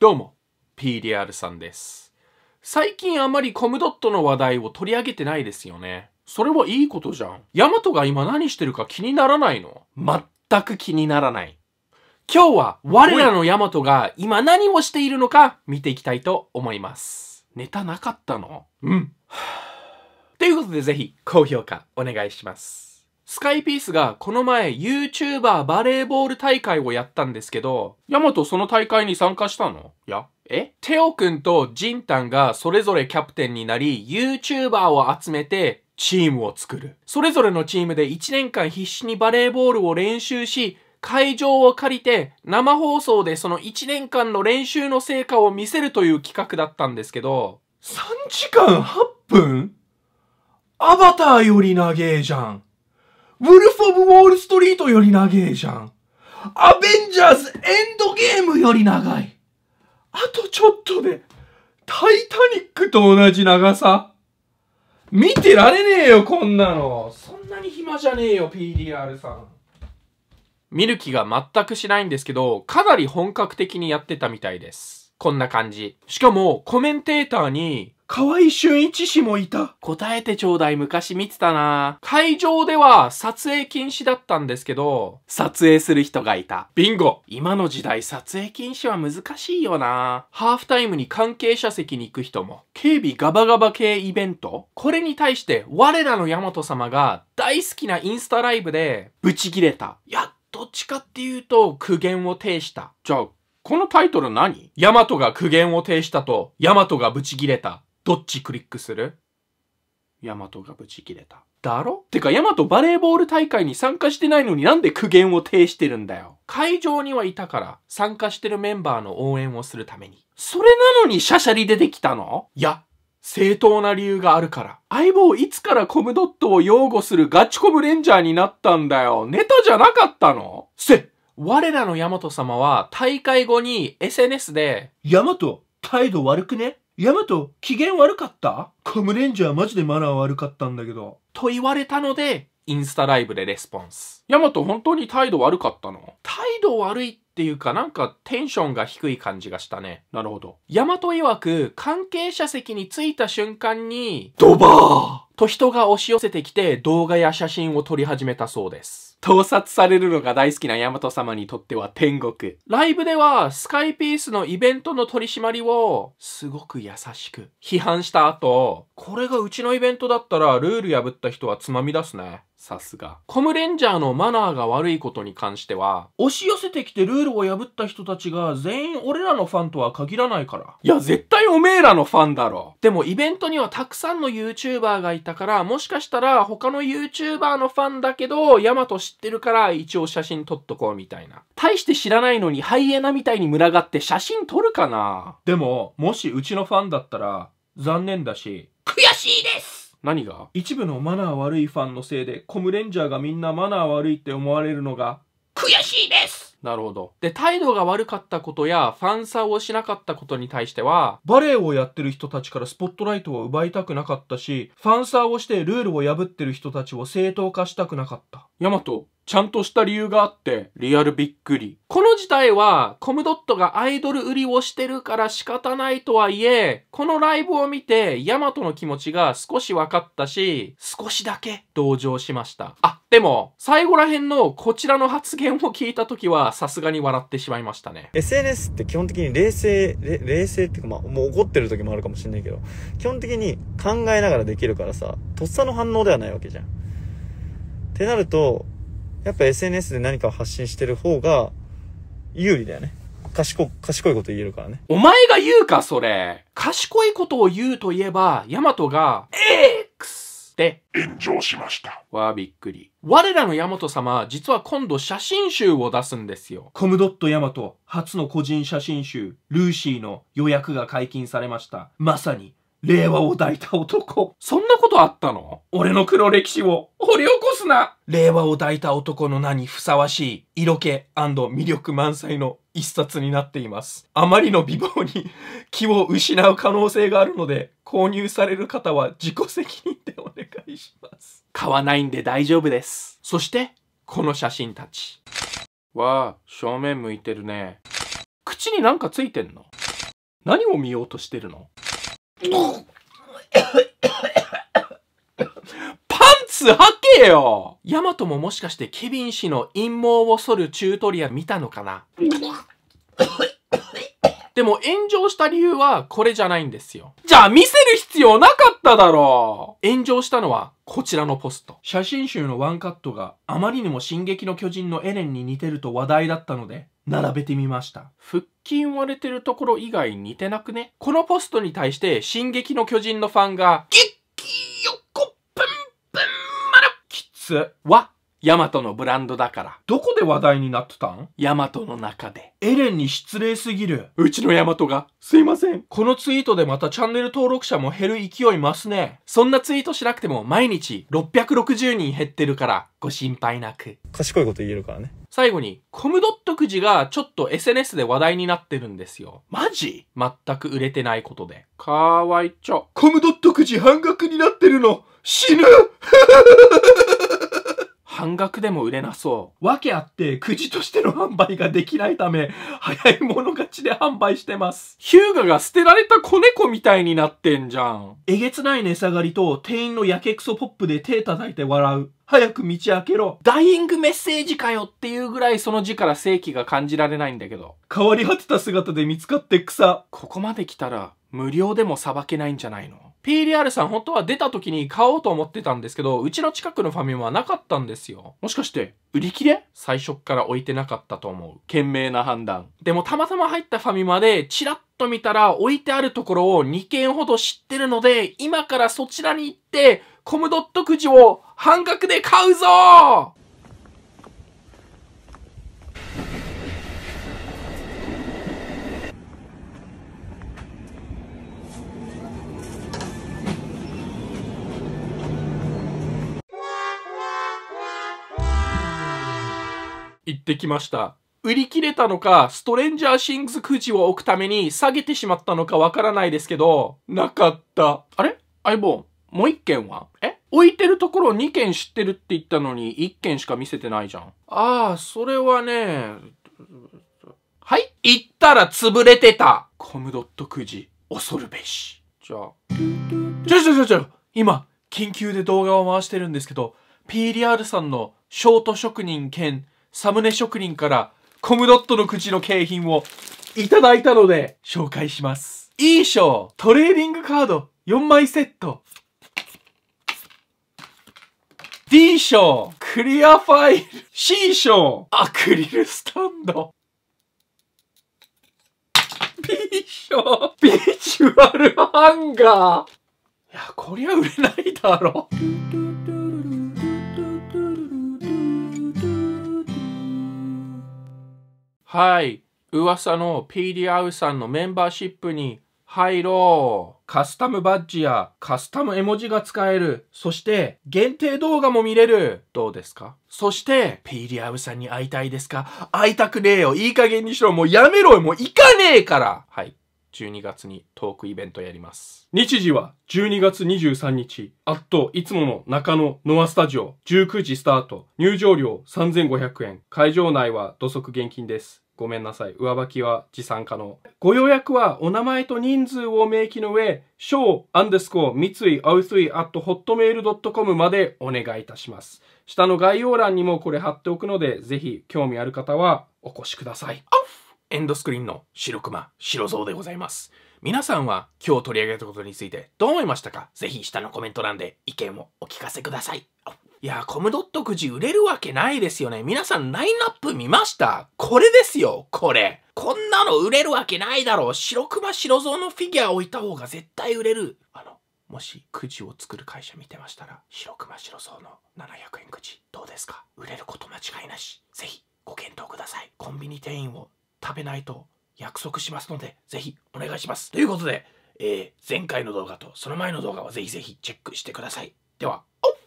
どうも、PDR さんです。最近あまりコムドットの話題を取り上げてないですよね。それはいいことじゃん。ヤマトが今何してるか気にならないの全く気にならない。今日は我らのヤマトが今何をしているのか見ていきたいと思います。ネタなかったのうん。ということでぜひ高評価お願いします。スカイピースがこの前 YouTuber バレーボール大会をやったんですけど、ヤマトその大会に参加したのいや、えテオくんとジンタンがそれぞれキャプテンになり、YouTuber を集めてチームを作る。それぞれのチームで1年間必死にバレーボールを練習し、会場を借りて生放送でその1年間の練習の成果を見せるという企画だったんですけど、3時間8分アバターより長えじゃん。ウルフ・オブ・ウォール・ストリートより長えじゃん。アベンジャーズ・エンドゲームより長い。あとちょっとで、タイタニックと同じ長さ。見てられねえよ、こんなの。そんなに暇じゃねえよ、PDR さん。見る気が全くしないんですけど、かなり本格的にやってたみたいです。こんな感じ。しかも、コメンテーターに、河合俊一氏もいた。答えてちょうだい昔見てたな会場では撮影禁止だったんですけど、撮影する人がいた。ビンゴ今の時代撮影禁止は難しいよなハーフタイムに関係者席に行く人も、警備ガバガバ系イベントこれに対して我らのヤマト様が大好きなインスタライブでブチギレた。いや、どっちかっていうと苦言を呈した。じゃあ、このタイトル何ヤマトが苦言を呈したと、ヤマトがブチギレた。どっちクリックするヤマトがブチ切れた。だろてか、ヤマトバレーボール大会に参加してないのになんで苦言を呈してるんだよ。会場にはいたから、参加してるメンバーの応援をするために。それなのにシャシャリ出てきたのいや、正当な理由があるから。相棒いつからコムドットを擁護するガチコムレンジャーになったんだよ。ネタじゃなかったのせ、っ我らのヤマト様は大会後に SNS で、ヤマト、態度悪くねヤマト、機嫌悪かったカムレンジャーマジでマナー悪かったんだけど。と言われたので、インスタライブでレスポンス。ヤマト本当に態度悪かったの態度悪いっっていうかなんかテンションが低い感じがしたね。なるほど。大和曰く関係者席に着いた瞬間に、ドバーと人が押し寄せてきて動画や写真を撮り始めたそうです。盗撮されるのが大好きな大和様にとっては天国。ライブではスカイピースのイベントの取り締まりをすごく優しく批判した後、これがうちのイベントだったらルール破った人はつまみ出すね。さすが。コムレンジャーのマナーが悪いことに関しては、押し寄せてきてルールを破った人たちが全員俺らのファンとは限らないから。いや、絶対おめえらのファンだろ。でもイベントにはたくさんの YouTuber がいたから、もしかしたら他の YouTuber のファンだけど、ヤマト知ってるから一応写真撮っとこうみたいな。大して知らないのにハイエナみたいに群がって写真撮るかなでも、もしうちのファンだったら、残念だし、悔しいです何が一部のマナー悪いファンのせいで、コムレンジャーがみんなマナー悪いって思われるのが、悔しいですなるほど。で、態度が悪かったことや、ファンサーをしなかったことに対しては、バレエをやってる人たちからスポットライトを奪いたくなかったし、ファンサーをしてルールを破ってる人たちを正当化したくなかった。ヤマト、ちゃんとした理由があって、リアルびっくり。この事態は、コムドットがアイドル売りをしてるから仕方ないとはいえ、このライブを見て、ヤマトの気持ちが少し分かったし、少しだけ同情しました。あ、でも、最後ら辺のこちらの発言を聞いた時は、さすがに笑ってしまいましたね。SNS って基本的に冷静、冷静っていうか、まあ、もう怒ってる時もあるかもしれないけど、基本的に考えながらできるからさ、とっさの反応ではないわけじゃん。ってなると、やっぱ SNS で何かを発信してる方が有利だよね。賢、賢いこと言えるからね。お前が言うか、それ。賢いことを言うといえば、ヤマトが、X って炎上しました。わあ、びっくり。我らのヤマト様、実は今度写真集を出すんですよ。コムドットヤマト、初の個人写真集、ルーシーの予約が解禁されました。まさに、令和を抱いた男。そんなことあったの俺の黒歴史を掘り起こすな令和を抱いた男の名にふさわしい色気魅力満載の一冊になっています。あまりの美貌に 気を失う可能性があるので、購入される方は自己責任でお願いします。買わないんで大丈夫です。そして、この写真たち。わあ、正面向いてるね。口になんかついてんの何を見ようとしてるのパンツ履けよヤマトももしかしてケビン氏の陰謀を剃るチュートリア見たのかなでも炎上した理由はこれじゃないんですよ。じゃあ見せる必要なかっただろう炎上したのはこちらのポスト。写真集のワンカットがあまりにも進撃の巨人のエレンに似てると話題だったので、並べてみました。腹筋割れてるところ以外似てなくねこのポストに対して進撃の巨人のファンが、ギッキー横ぷんぷんまるきつはヤマトのブランドだから。どこで話題になってたんヤマトの中で。エレンに失礼すぎる。うちのヤマトが、すいません。このツイートでまたチャンネル登録者も減る勢いますね。そんなツイートしなくても毎日660人減ってるから、ご心配なく。賢いこと言えるからね。最後に、コムドットくじがちょっと SNS で話題になってるんですよ。マジ全く売れてないことで。かわいちょ。コムドットくじ半額になってるの、死ぬ半額でも売れなそう。訳あって、くじとしての販売ができないため、早い者勝ちで販売してます。ヒューガが捨てられた子猫みたいになってんじゃん。えげつない値下がりと、店員のやけくそポップで手叩いて笑う。早く道開けろ。ダイイングメッセージかよっていうぐらいその字から正気が感じられないんだけど。変わり果てた姿で見つかって草。ここまで来たら無料でも裁けないんじゃないの PDR さん本当は出た時に買おうと思ってたんですけど、うちの近くのファミマはなかったんですよ。もしかして、売り切れ最初から置いてなかったと思う。賢明な判断。でもたまたま入ったファミマで、チラッと見たら置いてあるところを2軒ほど知ってるので、今からそちらに行って、コムドットくじを半額で買うぞ行ってきました。売り切れたのか、ストレンジャーシングスくじを置くために下げてしまったのかわからないですけど、なかった。あれ相棒、もう一件はえ置いてるところ2件知ってるって言ったのに1件しか見せてないじゃん。ああ、それはね、はい、行ったら潰れてた。コムドットくじ、恐るべし。じゃあ、ちょちょちょちょ、今、緊急で動画を回してるんですけど、PDR さんのショート職人兼サムネ職人からコムドットの口の景品をいただいたので紹介します。いい賞トレーディングカード4枚セット。D 賞クリアファイル C 賞アクリルスタンド B 賞ビジュアルハンガーいや、こりゃ売れないだろ。はい。噂の PDR さんのメンバーシップに入ろう。カスタムバッジやカスタム絵文字が使える。そして限定動画も見れる。どうですかそして PDR さんに会いたいですか会いたくねえよ。いい加減にしろ。もうやめろよ。もう行かねえから。はい。12月にトークイベントやります。日時は12月23日、あっと、いつもの中野ノアスタジオ、19時スタート、入場料3500円、会場内は土足現金です。ごめんなさい。上履きは持参可能。ご予約はお名前と人数を明記の上、s h o アンデスコ三井 o3 at hotmail.com までお願いいたします。下の概要欄にもこれ貼っておくので、ぜひ興味ある方はお越しください。エンドスクリーンの白熊、白像でございます。皆さんは今日取り上げたことについてどう思いましたかぜひ下のコメント欄で意見をお聞かせください。いやコムドットくじ売れるわけないですよね。皆さんラインナップ見ましたこれですよ、これ。こんなの売れるわけないだろう。白熊白像のフィギュア置いた方が絶対売れる。あの、もしくじを作る会社見てましたら、白熊白像の700円くじ、どうですか売れること間違いなし。ぜひご検討ください。コンビニ店員を食べないと約束しますので、ぜひお願いします。ということで、えー、前回の動画とその前の動画はぜひぜひチェックしてください。では、おっ